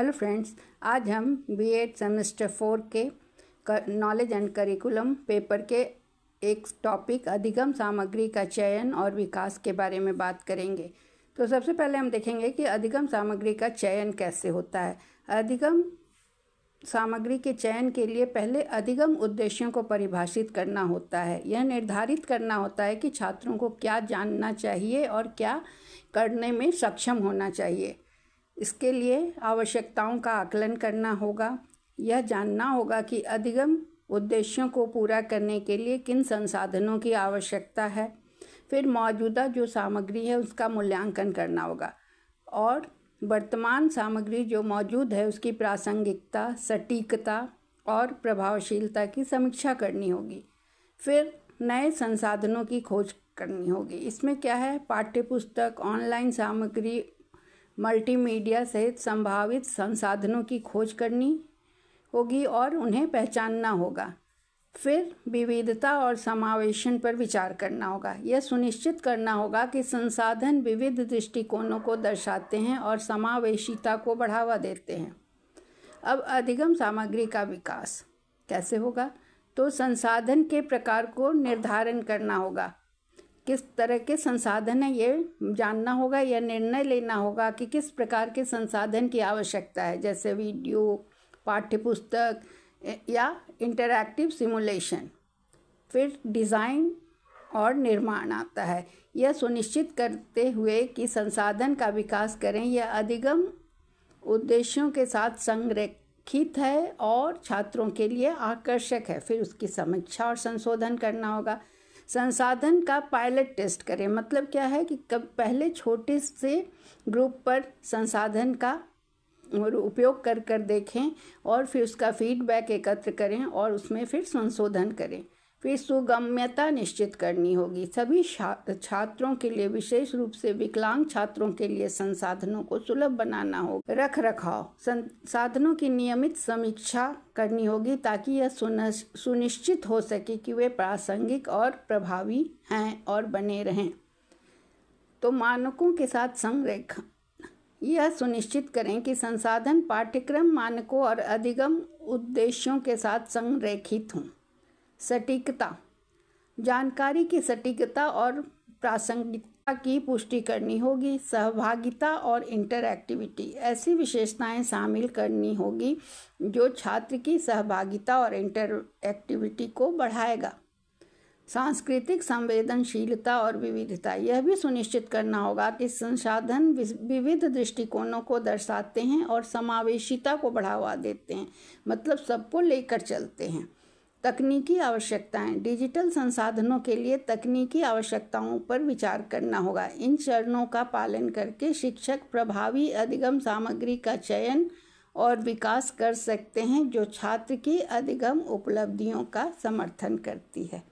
hello friends आज हम B Ed semester four के नॉलेज एंड करिकुलम पेपर के एक टॉपिक अधिगम सामग्री का चयन और विकास के बारे में बात करेंगे तो सबसे पहले हम देखेंगे कि अधिगम सामग्री का चयन कैसे होता है अधिगम सामग्री के चयन के लिए पहले अधिगम उद्देश्यों को परिभाषित करना होता है यह निर्धारित करना होता है कि छात्रों को क्या जानना चाहिए और क्या करने में सक्षम होना चाहिए इसके लिए आवश्यकताओं का आकलन करना होगा यह जानना होगा कि अधिगम उद्देश्यों को पूरा करने के लिए किन संसाधनों की आवश्यकता है फिर मौजूदा जो सामग्री है उसका मूल्यांकन करना होगा और वर्तमान सामग्री जो मौजूद है उसकी प्रासंगिकता सटीकता और प्रभावशीलता की समीक्षा करनी होगी फिर नए संसाधनों की खोज करनी होगी इसमें क्या है पाठ्य पुस्तक ऑनलाइन सामग्री मल्टीमीडिया सहित संभावित संसाधनों की खोज करनी होगी और उन्हें पहचानना होगा फिर विविधता और समावेशन पर विचार करना होगा यह सुनिश्चित करना होगा कि संसाधन विविध दृष्टिकोणों को दर्शाते हैं और समावेशिता को बढ़ावा देते हैं अब अधिगम सामग्री का विकास कैसे होगा तो संसाधन के प्रकार को निर्धारण करना होगा किस तरह के संसाधन है ये जानना होगा या निर्णय लेना होगा कि किस प्रकार के संसाधन की आवश्यकता है जैसे वीडियो पाठ्य पुस्तक या इंटरैक्टिव सिमुलेशन फिर डिज़ाइन और निर्माण आता है यह सुनिश्चित करते हुए कि संसाधन का विकास करें यह अधिगम उद्देश्यों के साथ संरेखित है और छात्रों के लिए आकर्षक है फिर उसकी समीक्षा और संशोधन करना होगा संसाधन का पायलट टेस्ट करें मतलब क्या है कि कब पहले छोटे से ग्रुप पर संसाधन का उपयोग कर कर देखें और फिर उसका फीडबैक एकत्र करें और उसमें फिर संशोधन करें फिर सुगम्यता निश्चित करनी होगी सभी छात्रों के लिए विशेष रूप से विकलांग छात्रों के लिए संसाधनों को सुलभ बनाना होगा रख रखाव संसाधनों की नियमित समीक्षा करनी होगी ताकि यह सुनिश्चित हो सके कि वे प्रासंगिक और प्रभावी हैं और बने रहें तो मानकों के साथ संरेखण यह सुनिश्चित करें कि संसाधन पाठ्यक्रम मानकों और अधिगम उद्देश्यों के साथ संरेखित हों सटीकता जानकारी की सटीकता और प्रासंगिकता की पुष्टि करनी होगी सहभागिता और इंटरएक्टिविटी ऐसी विशेषताएं शामिल करनी होगी जो छात्र की सहभागिता और इंटरएक्टिविटी को बढ़ाएगा सांस्कृतिक संवेदनशीलता और विविधता यह भी सुनिश्चित करना होगा कि संसाधन विविध दृष्टिकोणों को दर्शाते हैं और समावेशिता को बढ़ावा देते हैं मतलब सबको लेकर चलते हैं तकनीकी आवश्यकताएं डिजिटल संसाधनों के लिए तकनीकी आवश्यकताओं पर विचार करना होगा इन चरणों का पालन करके शिक्षक प्रभावी अधिगम सामग्री का चयन और विकास कर सकते हैं जो छात्र की अधिगम उपलब्धियों का समर्थन करती है